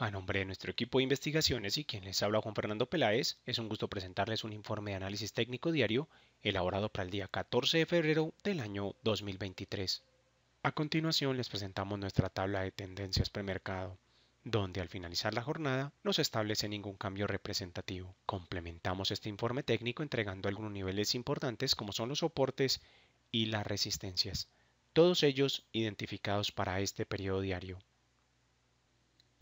A nombre de nuestro equipo de investigaciones y quien les habla Juan Fernando Peláez, es un gusto presentarles un informe de análisis técnico diario elaborado para el día 14 de febrero del año 2023. A continuación les presentamos nuestra tabla de tendencias premercado, donde al finalizar la jornada no se establece ningún cambio representativo. Complementamos este informe técnico entregando algunos niveles importantes como son los soportes y las resistencias, todos ellos identificados para este periodo diario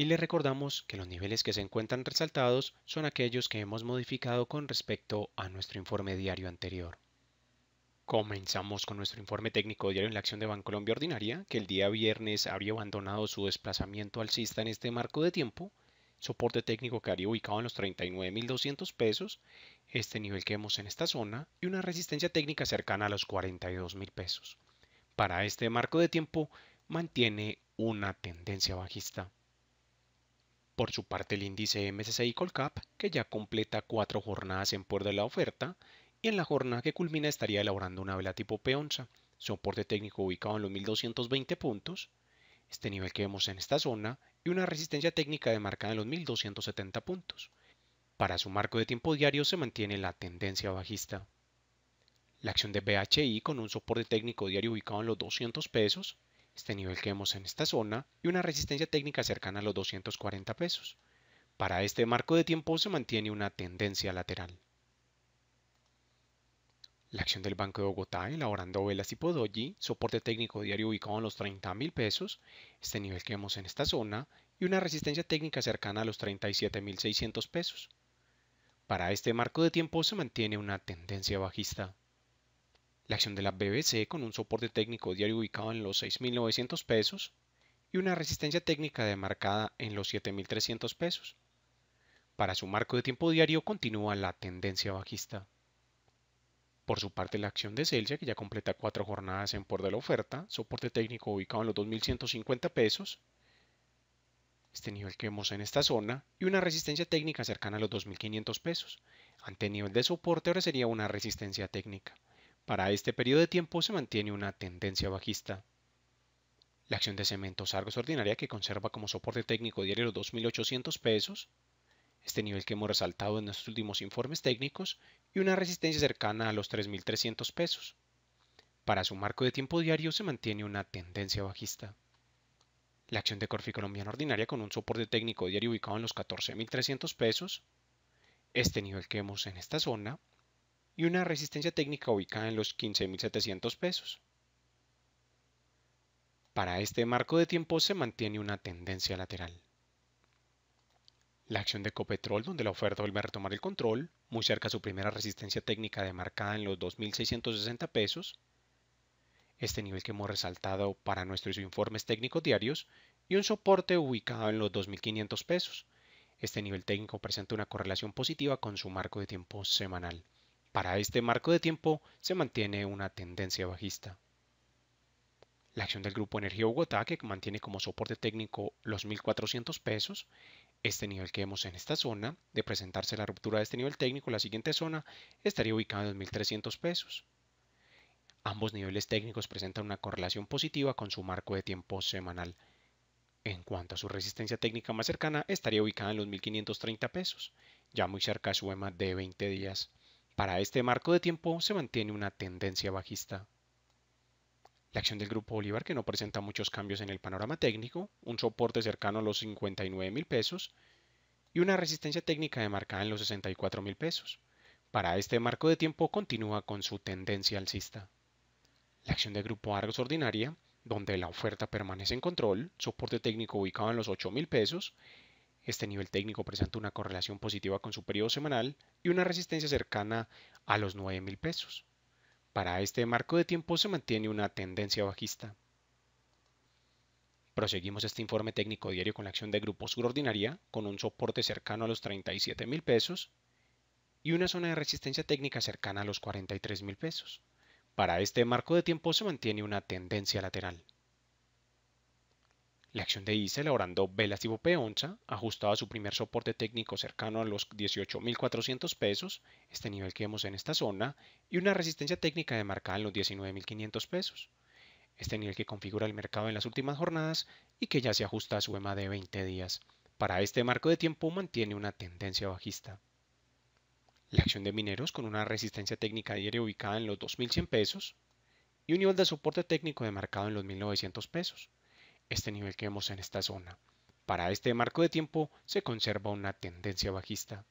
y le recordamos que los niveles que se encuentran resaltados son aquellos que hemos modificado con respecto a nuestro informe diario anterior. Comenzamos con nuestro informe técnico diario en la acción de Bancolombia Ordinaria, que el día viernes habría abandonado su desplazamiento alcista en este marco de tiempo, soporte técnico que habría ubicado en los 39.200 pesos, este nivel que vemos en esta zona, y una resistencia técnica cercana a los 42.000 pesos. Para este marco de tiempo mantiene una tendencia bajista. Por su parte, el índice MSCI Colcap, que ya completa cuatro jornadas en puerta de la oferta, y en la jornada que culmina estaría elaborando una vela tipo P11, soporte técnico ubicado en los 1220 puntos, este nivel que vemos en esta zona, y una resistencia técnica de marca en los 1270 puntos. Para su marco de tiempo diario se mantiene la tendencia bajista. La acción de BHI con un soporte técnico diario ubicado en los 200 pesos, este nivel que vemos en esta zona, y una resistencia técnica cercana a los 240 pesos. Para este marco de tiempo se mantiene una tendencia lateral. La acción del Banco de Bogotá elaborando velas tipo doji, soporte técnico diario ubicado en los 30 mil pesos, este nivel que vemos en esta zona, y una resistencia técnica cercana a los 37.600 pesos. Para este marco de tiempo se mantiene una tendencia bajista la acción de la BBC con un soporte técnico diario ubicado en los 6.900 pesos y una resistencia técnica demarcada en los 7.300 pesos. Para su marco de tiempo diario continúa la tendencia bajista. Por su parte, la acción de Celsius que ya completa cuatro jornadas en por de la oferta, soporte técnico ubicado en los 2.150 pesos, este nivel que vemos en esta zona, y una resistencia técnica cercana a los 2.500 pesos. Ante nivel de soporte ahora sería una resistencia técnica. Para este periodo de tiempo se mantiene una tendencia bajista. La acción de cementos Argos ordinaria que conserva como soporte técnico diario los 2.800 pesos, este nivel que hemos resaltado en nuestros últimos informes técnicos, y una resistencia cercana a los 3.300 pesos. Para su marco de tiempo diario se mantiene una tendencia bajista. La acción de Corfi Colombiana Ordinaria con un soporte técnico diario ubicado en los 14.300 pesos, este nivel que hemos en esta zona, y una resistencia técnica ubicada en los 15.700 pesos. Para este marco de tiempo se mantiene una tendencia lateral. La acción de Copetrol, donde la oferta vuelve a retomar el control, muy cerca a su primera resistencia técnica demarcada en los 2.660 pesos, este nivel que hemos resaltado para nuestros informes técnicos diarios, y un soporte ubicado en los 2.500 pesos. Este nivel técnico presenta una correlación positiva con su marco de tiempo semanal. Para este marco de tiempo se mantiene una tendencia bajista. La acción del Grupo Energía Bogotá, que mantiene como soporte técnico los 1.400 pesos, este nivel que vemos en esta zona, de presentarse la ruptura de este nivel técnico, la siguiente zona estaría ubicada en 1,300 pesos. Ambos niveles técnicos presentan una correlación positiva con su marco de tiempo semanal. En cuanto a su resistencia técnica más cercana, estaría ubicada en los 1.530 pesos, ya muy cerca de su EMA de 20 días. Para este marco de tiempo se mantiene una tendencia bajista. La acción del Grupo Bolívar, que no presenta muchos cambios en el panorama técnico, un soporte cercano a los 59 mil pesos y una resistencia técnica demarcada en los 64 mil pesos. Para este marco de tiempo continúa con su tendencia alcista. La acción del Grupo Argos Ordinaria, donde la oferta permanece en control, soporte técnico ubicado en los 8 mil pesos este nivel técnico presenta una correlación positiva con su periodo semanal y una resistencia cercana a los 9,000 pesos. Para este marco de tiempo se mantiene una tendencia bajista. Proseguimos este informe técnico diario con la acción de grupo Subordinaria, con un soporte cercano a los 37,000 pesos y una zona de resistencia técnica cercana a los 43,000 pesos. Para este marco de tiempo se mantiene una tendencia lateral. La acción de ICE elaborando velas tipo bopeoncha ajustado a su primer soporte técnico cercano a los 18.400 pesos, este nivel que vemos en esta zona, y una resistencia técnica demarcada en los 19.500 pesos, este nivel que configura el mercado en las últimas jornadas y que ya se ajusta a su EMA de 20 días. Para este marco de tiempo mantiene una tendencia bajista. La acción de mineros con una resistencia técnica diaria ubicada en los 2.100 pesos y un nivel de soporte técnico demarcado en los 1.900 pesos este nivel que vemos en esta zona. Para este marco de tiempo se conserva una tendencia bajista.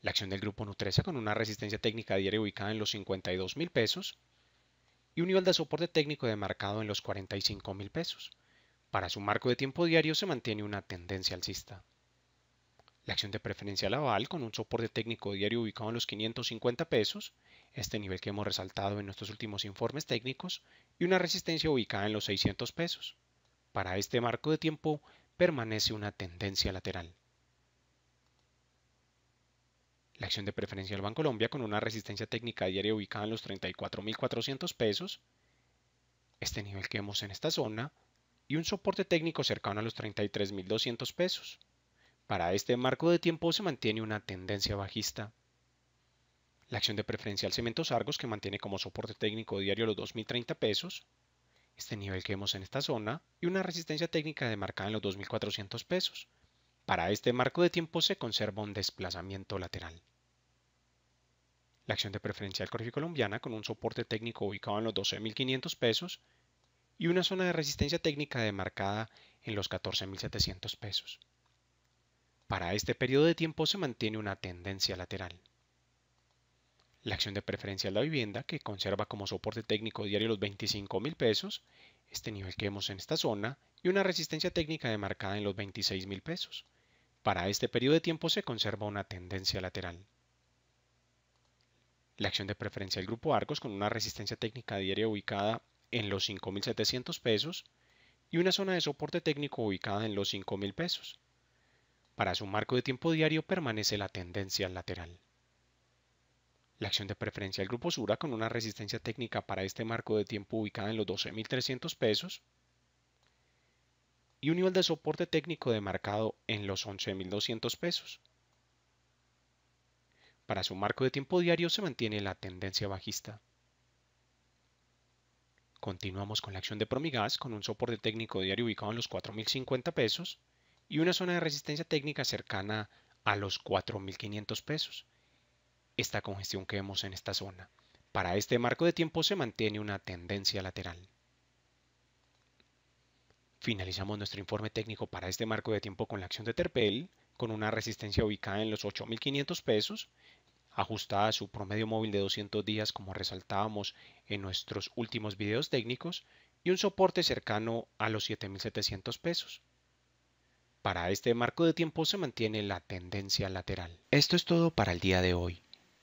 La acción del grupo Nutresa con una resistencia técnica diaria ubicada en los 52 mil pesos y un nivel de soporte técnico demarcado en los 45 mil pesos. Para su marco de tiempo diario se mantiene una tendencia alcista. La acción de preferencia Laval con un soporte técnico diario ubicado en los 550 pesos este nivel que hemos resaltado en nuestros últimos informes técnicos, y una resistencia ubicada en los 600 pesos. Para este marco de tiempo permanece una tendencia lateral. La acción de preferencia del Banco Colombia con una resistencia técnica diaria ubicada en los 34.400 pesos, este nivel que vemos en esta zona, y un soporte técnico cercano a los 33.200 pesos. Para este marco de tiempo se mantiene una tendencia bajista la acción de preferencial Cementos Argos que mantiene como soporte técnico diario los 2.030 pesos, este nivel que vemos en esta zona, y una resistencia técnica demarcada en los 2.400 pesos. Para este marco de tiempo se conserva un desplazamiento lateral. La acción de preferencial Corfi Colombiana con un soporte técnico ubicado en los 12.500 pesos y una zona de resistencia técnica demarcada en los 14.700 pesos. Para este periodo de tiempo se mantiene una tendencia lateral la acción de preferencia de la vivienda, que conserva como soporte técnico diario los 25 mil pesos, este nivel que vemos en esta zona, y una resistencia técnica demarcada en los $26,000. mil pesos. Para este periodo de tiempo se conserva una tendencia lateral. La acción de preferencia del grupo arcos con una resistencia técnica diaria ubicada en los 5.700 pesos y una zona de soporte técnico ubicada en los 5.000 pesos. Para su marco de tiempo diario permanece la tendencia lateral. La acción de preferencia del grupo Sura con una resistencia técnica para este marco de tiempo ubicada en los 12.300 pesos y un nivel de soporte técnico demarcado en los 11.200 pesos. Para su marco de tiempo diario se mantiene la tendencia bajista. Continuamos con la acción de Promigas con un soporte técnico diario ubicado en los 4.050 pesos y una zona de resistencia técnica cercana a los 4.500 pesos esta congestión que vemos en esta zona. Para este marco de tiempo se mantiene una tendencia lateral. Finalizamos nuestro informe técnico para este marco de tiempo con la acción de Terpel, con una resistencia ubicada en los 8.500 pesos, ajustada a su promedio móvil de 200 días como resaltábamos en nuestros últimos videos técnicos, y un soporte cercano a los 7.700 pesos. Para este marco de tiempo se mantiene la tendencia lateral. Esto es todo para el día de hoy